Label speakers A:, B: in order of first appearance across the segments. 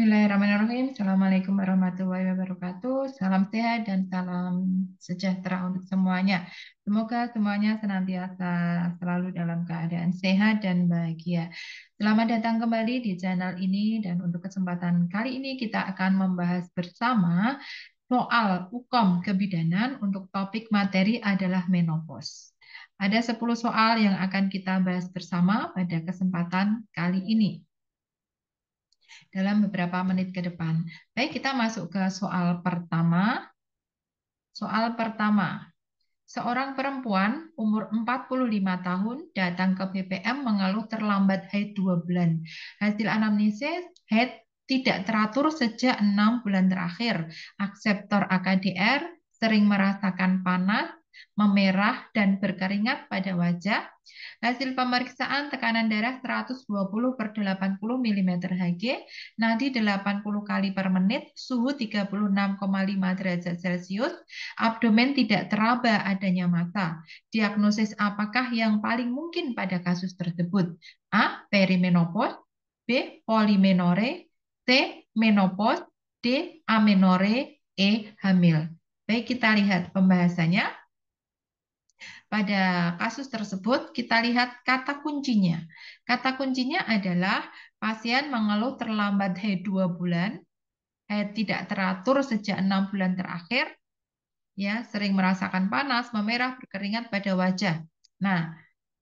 A: Bismillahirrahmanirrahim. Assalamualaikum warahmatullahi wabarakatuh. Salam sehat dan salam sejahtera untuk semuanya. Semoga semuanya senantiasa selalu dalam keadaan sehat dan bahagia. Selamat datang kembali di channel ini dan untuk kesempatan kali ini kita akan membahas bersama soal hukum kebidanan untuk topik materi adalah menopause. Ada 10 soal yang akan kita bahas bersama pada kesempatan kali ini dalam beberapa menit ke depan. Baik, kita masuk ke soal pertama. Soal pertama. Seorang perempuan umur 45 tahun datang ke BPM mengeluh terlambat haid 2 bulan. Hasil anamnesis haid tidak teratur sejak 6 bulan terakhir. Akseptor AKDR sering merasakan panas, memerah, dan berkeringat pada wajah. Hasil pemeriksaan tekanan darah 120 per 80 mm Hg, nadi 80 kali per menit, suhu 36,5 derajat Celcius, abdomen tidak teraba adanya mata. Diagnosis apakah yang paling mungkin pada kasus tersebut? A. Perimenopause B. Polimenore C. Menopause D. Amenore E. Hamil. Baik, kita lihat pembahasannya. Pada kasus tersebut, kita lihat kata kuncinya. Kata kuncinya adalah pasien mengeluh terlambat haid 2 bulan, haid tidak teratur sejak 6 bulan terakhir, ya sering merasakan panas, memerah, berkeringat pada wajah. Nah,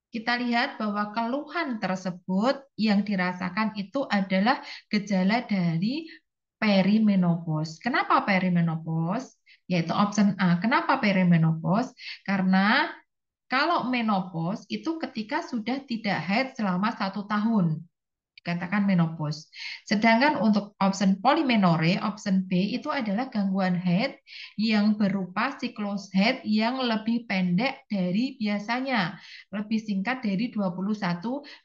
A: kita lihat bahwa keluhan tersebut yang dirasakan itu adalah gejala dari perimenopause. Kenapa perimenopause? Yaitu option A. Kenapa perimenopause? Karena kalau menopause itu ketika sudah tidak haid selama satu tahun, dikatakan menopause. Sedangkan untuk option polimenore, option B itu adalah gangguan haid yang berupa siklus haid yang lebih pendek dari biasanya, lebih singkat dari 21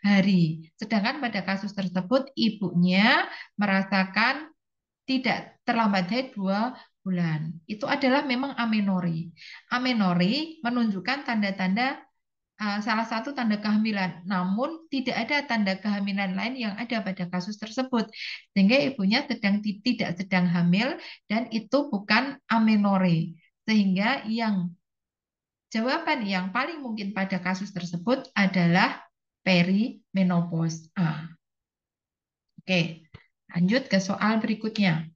A: hari. Sedangkan pada kasus tersebut ibunya merasakan tidak terlambat haid dua bulan. Itu adalah memang amenori. Amenori menunjukkan tanda-tanda eh, salah satu tanda kehamilan, namun tidak ada tanda kehamilan lain yang ada pada kasus tersebut, sehingga ibunya sedang tidak sedang hamil dan itu bukan amenore. Sehingga yang jawaban yang paling mungkin pada kasus tersebut adalah perimenopause. Ah. Oke, lanjut ke soal berikutnya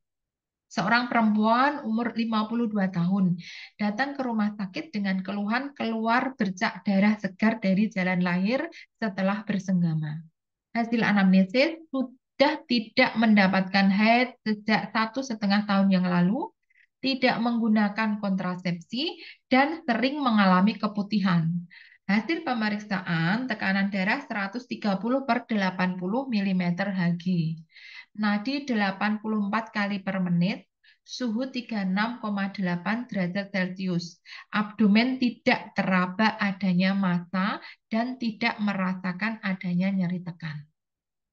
A: seorang perempuan umur 52 tahun datang ke rumah sakit dengan keluhan keluar bercak darah segar dari jalan lahir setelah bersenggama. Hasil anamnesis sudah tidak mendapatkan haid sejak satu setengah tahun yang lalu, tidak menggunakan kontrasepsi, dan sering mengalami keputihan. Hasil pemeriksaan tekanan darah 130 per 80 mmHg nadi 84 kali per menit, suhu 36,8 derajat Celcius. Abdomen tidak teraba adanya mata dan tidak merasakan adanya nyeri tekan.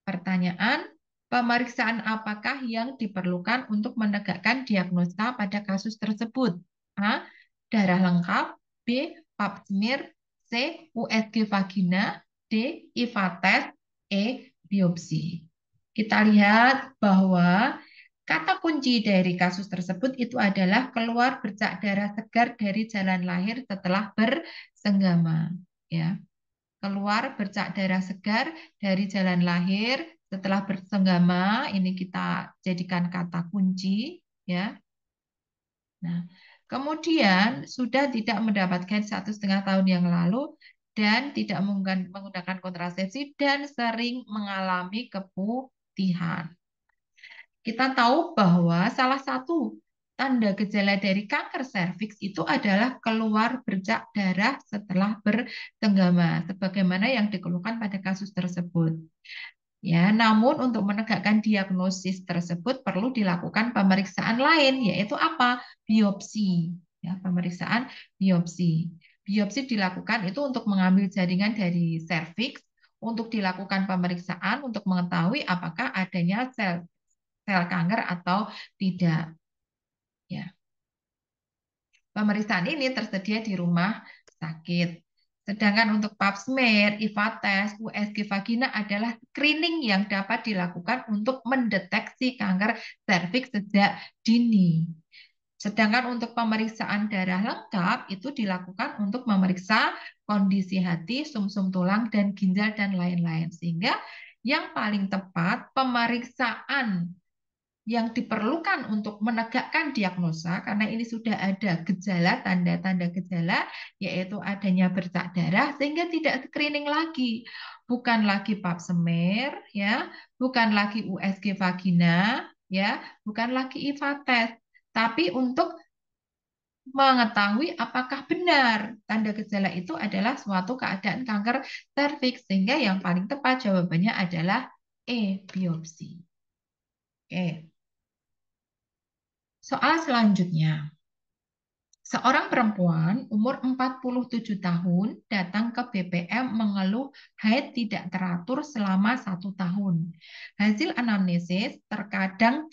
A: Pertanyaan, pemeriksaan apakah yang diperlukan untuk menegakkan diagnosa pada kasus tersebut? A. Darah lengkap B. Pap smear C. USG vagina D. IVA test E. Biopsi kita lihat bahwa kata kunci dari kasus tersebut itu adalah keluar bercak darah segar dari jalan lahir setelah bersenggama. Ya. Keluar bercak darah segar dari jalan lahir setelah bersenggama, ini kita jadikan kata kunci. ya. Nah, Kemudian sudah tidak mendapatkan satu setengah tahun yang lalu dan tidak menggunakan kontrasepsi dan sering mengalami kepu keputihan. Kita tahu bahwa salah satu tanda gejala dari kanker serviks itu adalah keluar bercak darah setelah bertenggama, sebagaimana yang dikeluhkan pada kasus tersebut. Ya, namun untuk menegakkan diagnosis tersebut perlu dilakukan pemeriksaan lain, yaitu apa? Biopsi. Ya, pemeriksaan biopsi. Biopsi dilakukan itu untuk mengambil jaringan dari serviks untuk dilakukan pemeriksaan untuk mengetahui apakah adanya sel sel kanker atau tidak. Ya. Pemeriksaan ini tersedia di rumah sakit. Sedangkan untuk pap smear, IVA test, USG vagina adalah screening yang dapat dilakukan untuk mendeteksi kanker serviks sejak dini. Sedangkan untuk pemeriksaan darah lengkap itu dilakukan untuk memeriksa kondisi hati, sumsum -sum tulang, dan ginjal, dan lain-lain. Sehingga yang paling tepat pemeriksaan yang diperlukan untuk menegakkan diagnosa, karena ini sudah ada gejala, tanda-tanda gejala, yaitu adanya bercak darah, sehingga tidak screening lagi. Bukan lagi pap smear, ya, bukan lagi USG vagina, ya, bukan lagi IVA test, tapi untuk mengetahui apakah benar tanda gejala itu adalah suatu keadaan kanker serviks sehingga yang paling tepat jawabannya adalah E biopsi. Oke. Soal selanjutnya. Seorang perempuan umur 47 tahun datang ke BPM mengeluh haid tidak teratur selama satu tahun. Hasil anamnesis terkadang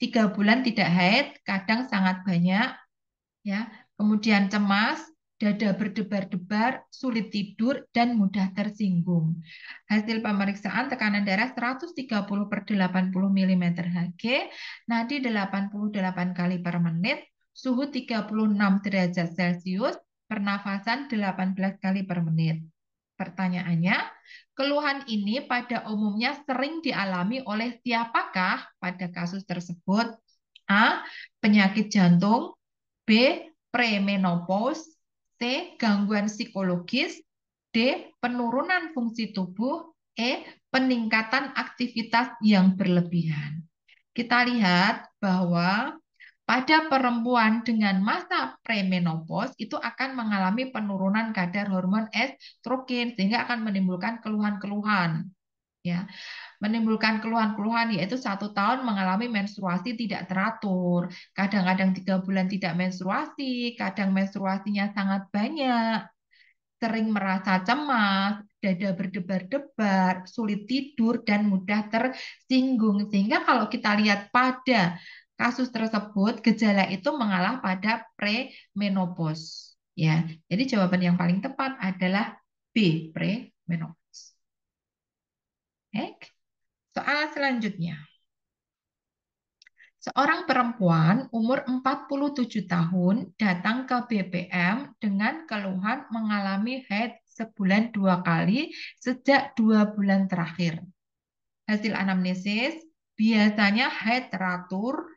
A: tiga bulan tidak haid, kadang sangat banyak, ya. Kemudian cemas, dada berdebar-debar, sulit tidur, dan mudah tersinggung. Hasil pemeriksaan tekanan darah 130 per 80 mm Hg, nadi 88 kali per menit, suhu 36 derajat Celcius, pernafasan 18 kali per menit. Pertanyaannya, Keluhan ini pada umumnya sering dialami oleh siapakah pada kasus tersebut? A. Penyakit jantung B. Premenopause C. Gangguan psikologis D. Penurunan fungsi tubuh E. Peningkatan aktivitas yang berlebihan. Kita lihat bahwa pada perempuan dengan masa premenopause itu akan mengalami penurunan kadar hormon estrogen sehingga akan menimbulkan keluhan-keluhan ya menimbulkan keluhan-keluhan yaitu satu tahun mengalami menstruasi tidak teratur kadang-kadang tiga bulan tidak menstruasi kadang menstruasinya sangat banyak sering merasa cemas dada berdebar-debar sulit tidur dan mudah tersinggung sehingga kalau kita lihat pada kasus tersebut gejala itu mengalah pada premenopause. Ya, jadi jawaban yang paling tepat adalah B, premenopause. Soal selanjutnya. Seorang perempuan umur 47 tahun datang ke BPM dengan keluhan mengalami head sebulan dua kali sejak dua bulan terakhir. Hasil anamnesis, biasanya head teratur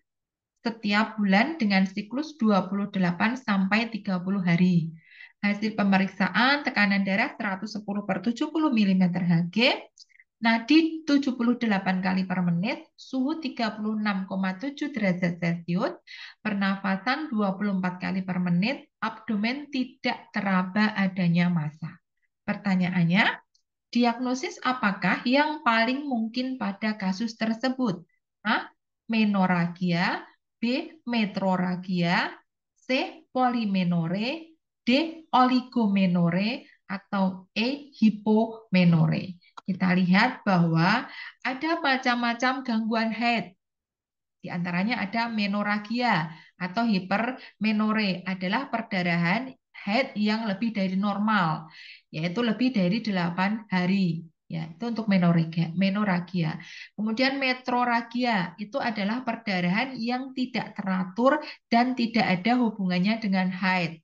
A: setiap bulan dengan siklus 28 sampai 30 hari. Hasil pemeriksaan tekanan darah 110 per 70 mm Hg, nadi 78 kali per menit, suhu 36,7 derajat Celcius, pernafasan 24 kali per menit, abdomen tidak teraba adanya massa. Pertanyaannya, diagnosis apakah yang paling mungkin pada kasus tersebut? A. Menoragia, B. Metroragia C. Polimenore D. Oligomenore atau E. Hipomenore kita lihat bahwa ada macam-macam gangguan head. Di antaranya ada menoragia atau hipermenore adalah perdarahan head yang lebih dari normal, yaitu lebih dari 8 hari ya itu untuk menorrhagia menorragia kemudian metrorragia itu adalah perdarahan yang tidak teratur dan tidak ada hubungannya dengan haid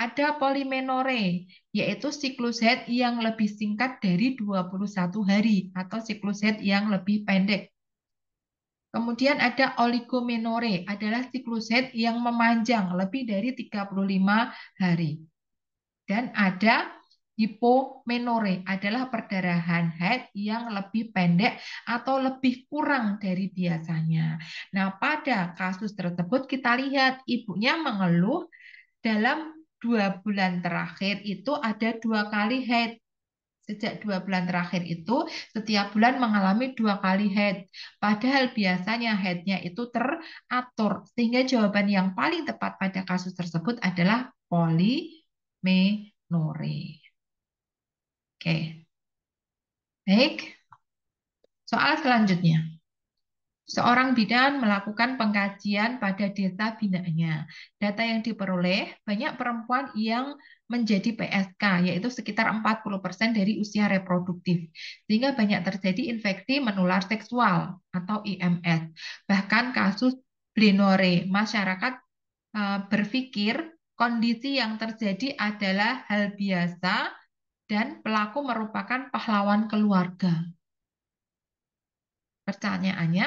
A: ada polimenore yaitu siklus haid yang lebih singkat dari 21 hari atau siklus haid yang lebih pendek Kemudian ada oligomenore, adalah siklus haid yang memanjang lebih dari 35 hari. Dan ada hipomenore adalah perdarahan head yang lebih pendek atau lebih kurang dari biasanya. Nah, pada kasus tersebut kita lihat ibunya mengeluh dalam dua bulan terakhir itu ada dua kali head. Sejak dua bulan terakhir itu, setiap bulan mengalami dua kali head. Padahal biasanya headnya itu teratur. Sehingga jawaban yang paling tepat pada kasus tersebut adalah polimenore. Oke. Baik. Soal selanjutnya. Seorang bidan melakukan pengkajian pada data binanya. Data yang diperoleh, banyak perempuan yang menjadi PSK, yaitu sekitar 40% dari usia reproduktif. Sehingga banyak terjadi infeksi menular seksual atau IMS. Bahkan kasus blenore, masyarakat eh, berpikir kondisi yang terjadi adalah hal biasa dan pelaku merupakan pahlawan keluarga. Pertanyaannya,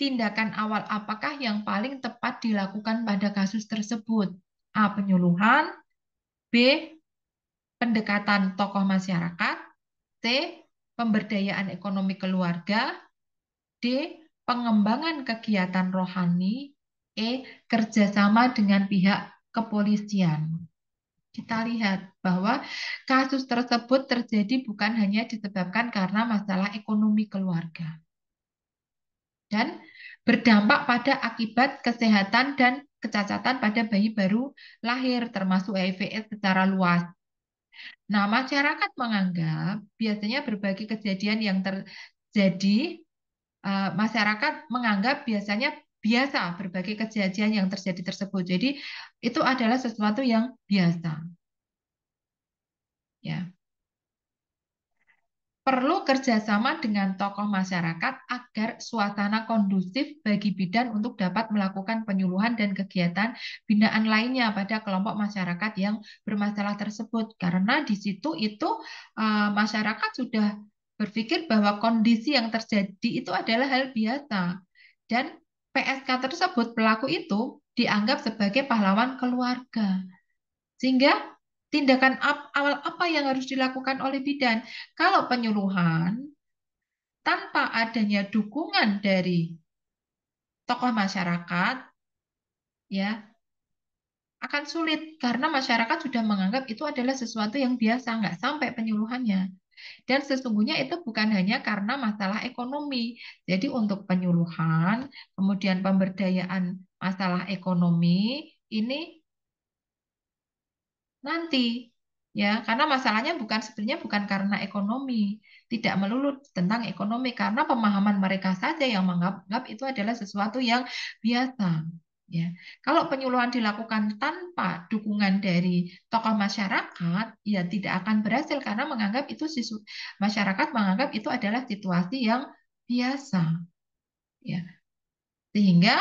A: tindakan awal apakah yang paling tepat dilakukan pada kasus tersebut? A. Penyuluhan B. Pendekatan tokoh masyarakat C. Pemberdayaan ekonomi keluarga D. Pengembangan kegiatan rohani E. Kerjasama dengan pihak kepolisian kita lihat bahwa kasus tersebut terjadi bukan hanya disebabkan karena masalah ekonomi keluarga dan berdampak pada akibat kesehatan dan kecacatan pada bayi baru lahir termasuk hiv secara luas. Nah, masyarakat menganggap biasanya berbagai kejadian yang terjadi eh, masyarakat menganggap biasanya biasa berbagai kejadian yang terjadi tersebut. Jadi itu adalah sesuatu yang biasa. Ya. Perlu kerjasama dengan tokoh masyarakat agar suasana kondusif bagi bidan untuk dapat melakukan penyuluhan dan kegiatan binaan lainnya pada kelompok masyarakat yang bermasalah tersebut. Karena di situ itu eh, masyarakat sudah berpikir bahwa kondisi yang terjadi itu adalah hal biasa dan PSK tersebut pelaku itu dianggap sebagai pahlawan keluarga. Sehingga tindakan ap, awal apa yang harus dilakukan oleh bidan? Kalau penyuluhan tanpa adanya dukungan dari tokoh masyarakat ya akan sulit karena masyarakat sudah menganggap itu adalah sesuatu yang biasa, nggak sampai penyuluhannya. Dan sesungguhnya itu bukan hanya karena masalah ekonomi. Jadi untuk penyuluhan, kemudian pemberdayaan masalah ekonomi ini nanti ya karena masalahnya bukan sebenarnya bukan karena ekonomi tidak melulu tentang ekonomi karena pemahaman mereka saja yang menganggap itu adalah sesuatu yang biasa Ya, kalau penyuluhan dilakukan tanpa dukungan dari tokoh masyarakat, ya tidak akan berhasil karena menganggap itu sisu, masyarakat menganggap itu adalah situasi yang biasa. Ya, sehingga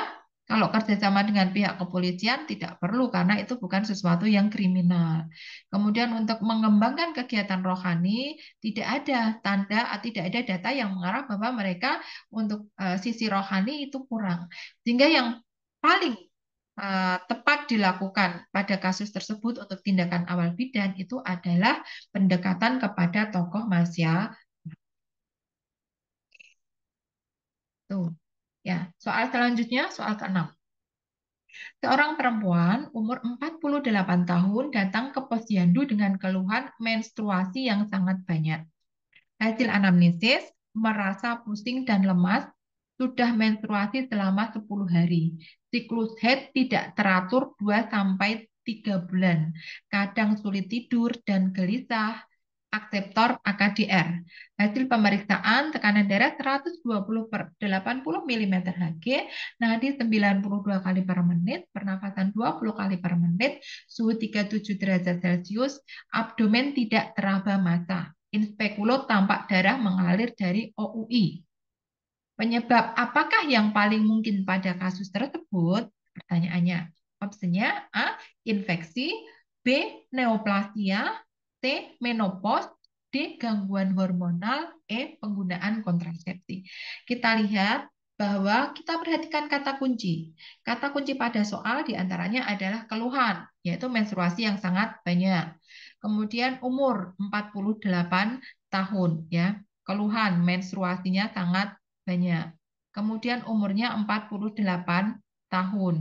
A: kalau kerjasama dengan pihak kepolisian tidak perlu karena itu bukan sesuatu yang kriminal. Kemudian untuk mengembangkan kegiatan rohani tidak ada tanda atau tidak ada data yang mengarah bahwa mereka untuk eh, sisi rohani itu kurang. Sehingga yang paling uh, tepat dilakukan pada kasus tersebut untuk tindakan awal bidan itu adalah pendekatan kepada tokoh masyarakat. Tuh. Ya, soal selanjutnya soal ke keenam. Seorang perempuan umur 48 tahun datang ke posyandu dengan keluhan menstruasi yang sangat banyak. Hasil anamnesis, merasa pusing dan lemas, sudah menstruasi selama 10 hari. Siklus head tidak teratur 2 sampai 3 bulan. Kadang sulit tidur dan gelisah. Akseptor AKDR. Hasil pemeriksaan tekanan darah 120 per 80 mm Hg, nadi 92 kali per menit, pernafasan 20 kali per menit, suhu 37 derajat Celcius, abdomen tidak teraba mata. Inspekulo tampak darah mengalir dari OUI. Penyebab apakah yang paling mungkin pada kasus tersebut? Pertanyaannya. Opsinya A. Infeksi B. Neoplasia C. Menopause D. Gangguan hormonal E. Penggunaan kontrasepsi Kita lihat bahwa kita perhatikan kata kunci. Kata kunci pada soal diantaranya adalah keluhan, yaitu menstruasi yang sangat banyak. Kemudian umur 48 tahun, ya keluhan menstruasinya sangat banyak. Kemudian umurnya 48 tahun.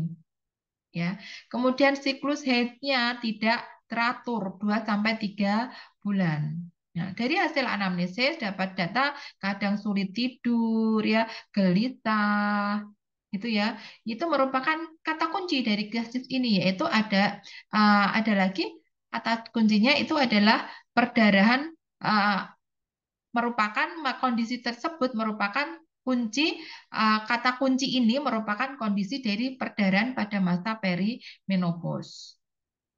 A: Ya. Kemudian siklus haidnya tidak teratur 2 sampai 3 bulan. Nah, dari hasil anamnesis dapat data kadang sulit tidur ya, gelisah, itu ya. Itu merupakan kata kunci dari kasus ini yaitu ada uh, ada lagi kata kuncinya itu adalah perdarahan uh, merupakan kondisi tersebut merupakan kunci eh, kata kunci ini merupakan kondisi dari perdarahan pada masa perimenopause.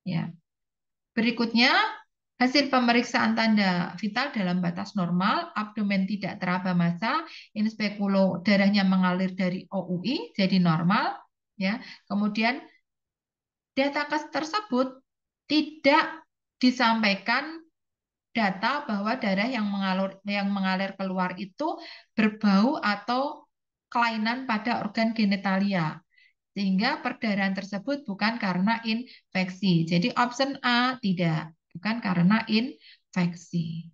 A: Ya. Berikutnya hasil pemeriksaan tanda vital dalam batas normal, abdomen tidak teraba masa, inspekulo darahnya mengalir dari OUI jadi normal, ya. Kemudian data kas tersebut tidak disampaikan data bahwa darah yang mengalir yang mengalir keluar itu berbau atau kelainan pada organ genitalia sehingga perdarahan tersebut bukan karena infeksi. Jadi option A tidak, bukan karena infeksi.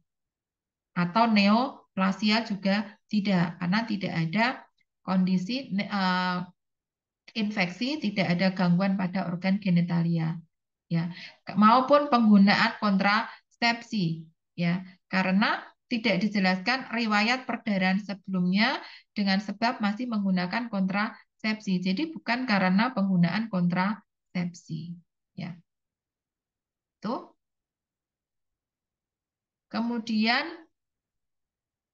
A: Atau neoplasia juga tidak, karena tidak ada kondisi uh, infeksi, tidak ada gangguan pada organ genitalia. Ya, maupun penggunaan kontrasepsi ya karena tidak dijelaskan riwayat perdarahan sebelumnya dengan sebab masih menggunakan kontrasepsi. Jadi bukan karena penggunaan kontrasepsi, ya. Tuh. Kemudian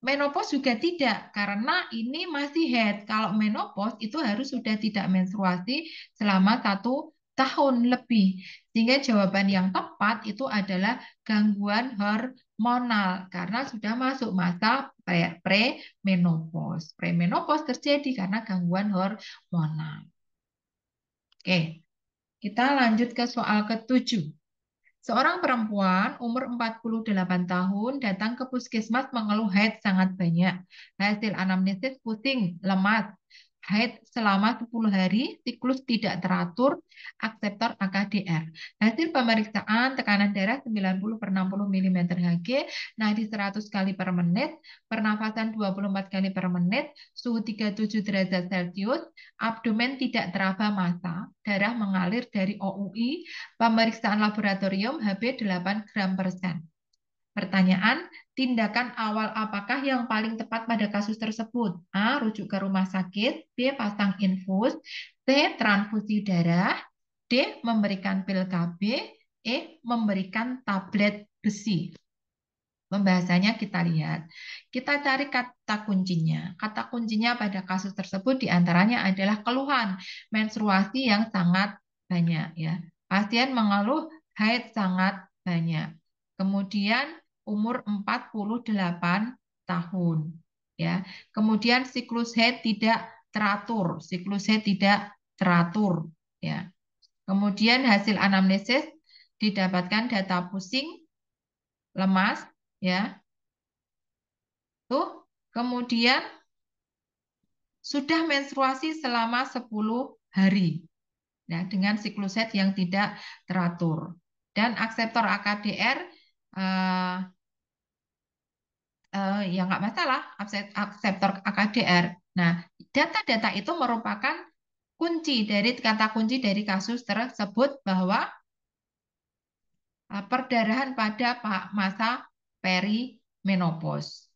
A: menopause juga tidak karena ini masih head. Kalau menopause itu harus sudah tidak menstruasi selama satu tahun lebih. Sehingga jawaban yang tepat itu adalah gangguan hormon monal karena sudah masuk masa premenopause. Pre premenopause terjadi karena gangguan hormonal. Oke, kita lanjut ke soal ketujuh. Seorang perempuan umur 48 tahun datang ke puskesmas mengeluh head sangat banyak. Hasil anamnesis pusing, lemas, haid selama 10 hari, siklus tidak teratur, akseptor AKDR. Hasil pemeriksaan tekanan darah 90 per 60 mm Hg, nadi 100 kali per menit, pernafasan 24 kali per menit, suhu 37 derajat Celcius, abdomen tidak teraba massa, darah mengalir dari OUI, pemeriksaan laboratorium HB 8 gram persen. Pertanyaan, tindakan awal apakah yang paling tepat pada kasus tersebut? A. Rujuk ke rumah sakit. B. Pasang infus. C. Transfusi darah. D. Memberikan pil KB. E. Memberikan tablet besi. Pembahasannya kita lihat. Kita cari kata kuncinya. Kata kuncinya pada kasus tersebut diantaranya adalah keluhan menstruasi yang sangat banyak. ya. Pasien mengeluh haid sangat banyak. Kemudian umur 48 tahun ya. Kemudian siklus head tidak teratur, siklus head tidak teratur ya. Kemudian hasil anamnesis didapatkan data pusing, lemas ya. Tuh, kemudian sudah menstruasi selama 10 hari. Nah, dengan siklus head yang tidak teratur. Dan akseptor AKDR eh, yang eh, ya nggak masalah akseptor AKDR. Nah, data-data itu merupakan kunci dari kata kunci dari kasus tersebut bahwa eh, perdarahan pada masa perimenopause.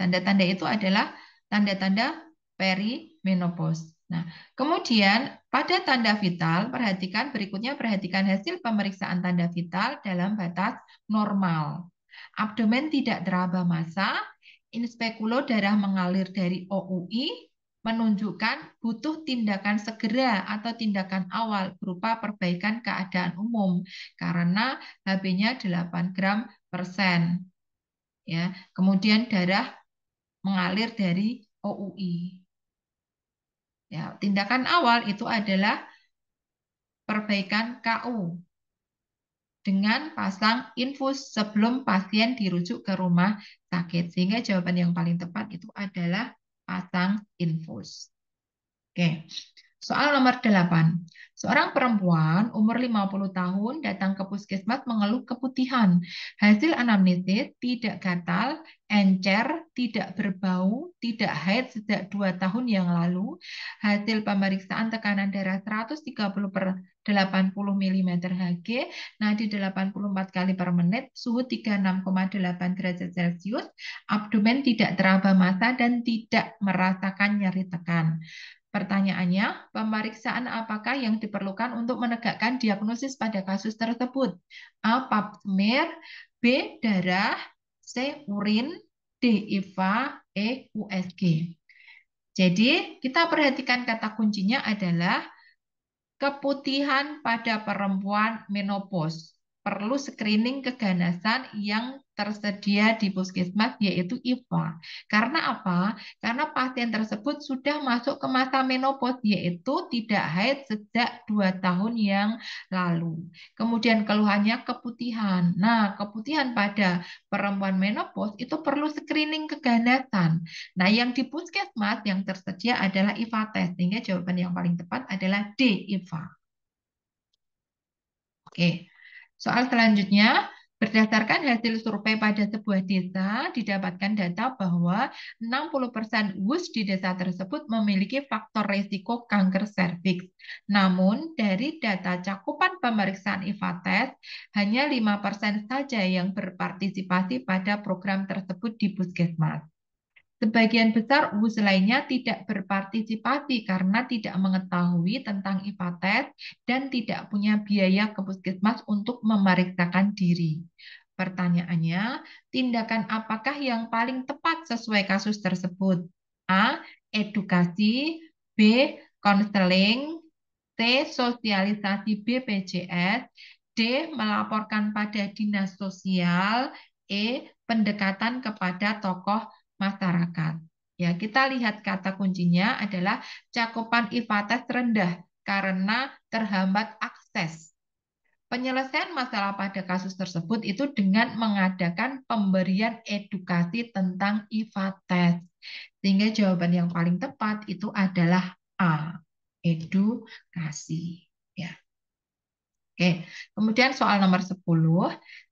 A: Tanda-tanda itu adalah tanda-tanda perimenopause. Nah, kemudian pada tanda vital, perhatikan berikutnya perhatikan hasil pemeriksaan tanda vital dalam batas normal abdomen tidak teraba masa, inspekulo darah mengalir dari OUI, menunjukkan butuh tindakan segera atau tindakan awal berupa perbaikan keadaan umum karena HB-nya 8 gram persen. Ya, kemudian darah mengalir dari OUI. Ya, tindakan awal itu adalah perbaikan KU dengan pasang infus sebelum pasien dirujuk ke rumah sakit. Sehingga jawaban yang paling tepat itu adalah pasang infus. Oke. Soal nomor 8. Seorang perempuan umur 50 tahun datang ke puskesmas mengeluh keputihan. Hasil anamnesis tidak gatal, encer, tidak berbau, tidak haid sejak 2 tahun yang lalu. Hasil pemeriksaan tekanan darah 130 per 80 mm Hg. Nah, di 84 kali per menit, suhu 36,8 derajat Celcius, abdomen tidak teraba mata dan tidak merasakan nyeri tekan. Pertanyaannya, pemeriksaan apakah yang diperlukan untuk menegakkan diagnosis pada kasus tersebut? A. Pap smear, B. Darah, C. Urin, D. IVA, E. USG. Jadi, kita perhatikan kata kuncinya adalah Keputihan pada perempuan menopause perlu screening keganasan yang tersedia di puskesmas yaitu IVA. Karena apa? Karena pasien tersebut sudah masuk ke masa menopause yaitu tidak haid sejak dua tahun yang lalu. Kemudian keluhannya keputihan. Nah, keputihan pada perempuan menopause itu perlu screening keganasan. Nah, yang di puskesmas yang tersedia adalah IVA test. Sehingga jawaban yang paling tepat adalah D, IVA. Oke. Soal selanjutnya, Berdasarkan hasil survei pada sebuah desa, didapatkan data bahwa 60% WUS di desa tersebut memiliki faktor risiko kanker serviks. Namun, dari data cakupan pemeriksaan IVA test, hanya 5% saja yang berpartisipasi pada program tersebut di puskesmas. Sebagian besar UUS lainnya tidak berpartisipasi karena tidak mengetahui tentang IPATET dan tidak punya biaya ke puskesmas untuk memeriksakan diri. Pertanyaannya, tindakan apakah yang paling tepat sesuai kasus tersebut? A. Edukasi B. Konseling C. Sosialisasi BPJS D. Melaporkan pada dinas sosial E. Pendekatan kepada tokoh masyarakat. Ya, kita lihat kata kuncinya adalah cakupan IPATES rendah karena terhambat akses. Penyelesaian masalah pada kasus tersebut itu dengan mengadakan pemberian edukasi tentang ifatas. E Sehingga jawaban yang paling tepat itu adalah A, edukasi. Ya. Oke, kemudian soal nomor 10,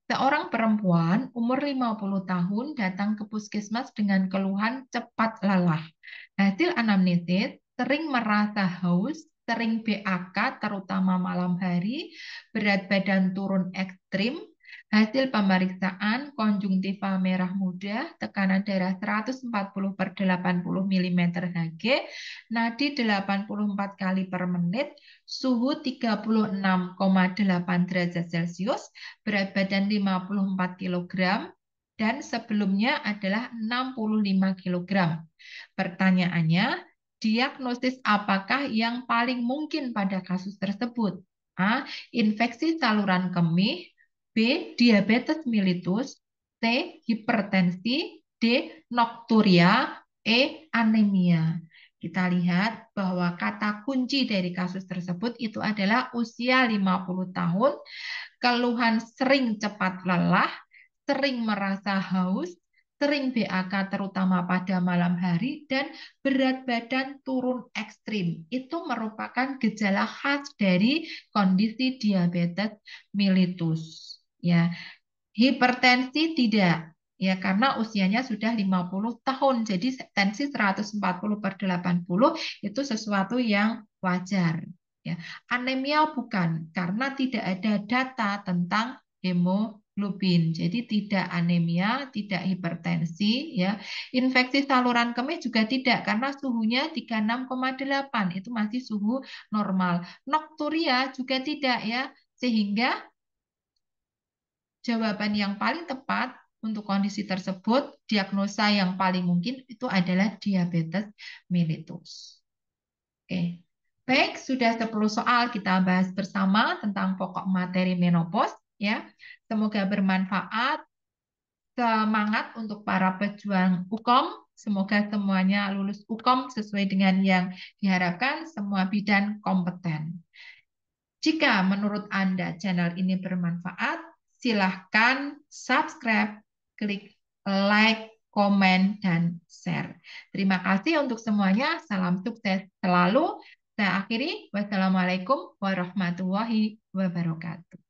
A: Seorang perempuan umur 50 tahun datang ke puskesmas dengan keluhan cepat lelah. Hasil anamnesis, sering merasa haus, sering BAK terutama malam hari, berat badan turun ekstrim, Hasil pemeriksaan konjungtiva merah muda, tekanan darah 140 per 80 mm Hg, nadi 84 kali per menit, suhu 36,8 derajat Celcius, berat badan 54 kg, dan sebelumnya adalah 65 kg. Pertanyaannya, diagnosis apakah yang paling mungkin pada kasus tersebut? A. Infeksi saluran kemih Diabetes mellitus C. Hipertensi D. Nokturia E. Anemia kita lihat bahwa kata kunci dari kasus tersebut itu adalah usia 50 tahun, keluhan sering cepat lelah, sering merasa haus, sering BAK terutama pada malam hari, dan berat badan turun ekstrim. Itu merupakan gejala khas dari kondisi diabetes mellitus ya. Hipertensi tidak, ya karena usianya sudah 50 tahun. Jadi tensi 140 per 80 itu sesuatu yang wajar. Ya. Anemia bukan, karena tidak ada data tentang hemoglobin. Jadi tidak anemia, tidak hipertensi. ya Infeksi saluran kemih juga tidak, karena suhunya 36,8. Itu masih suhu normal. Nokturia juga tidak ya, sehingga jawaban yang paling tepat untuk kondisi tersebut, diagnosa yang paling mungkin itu adalah diabetes mellitus. Oke. Baik, sudah 10 soal kita bahas bersama tentang pokok materi menopause ya. Semoga bermanfaat. Semangat untuk para pejuang UKOM. Semoga semuanya lulus UKOM sesuai dengan yang diharapkan, semua bidan kompeten. Jika menurut Anda channel ini bermanfaat, silahkan subscribe, klik like, komen, dan share. Terima kasih untuk semuanya. Salam sukses selalu. Saya akhiri. Wassalamualaikum warahmatullahi wabarakatuh.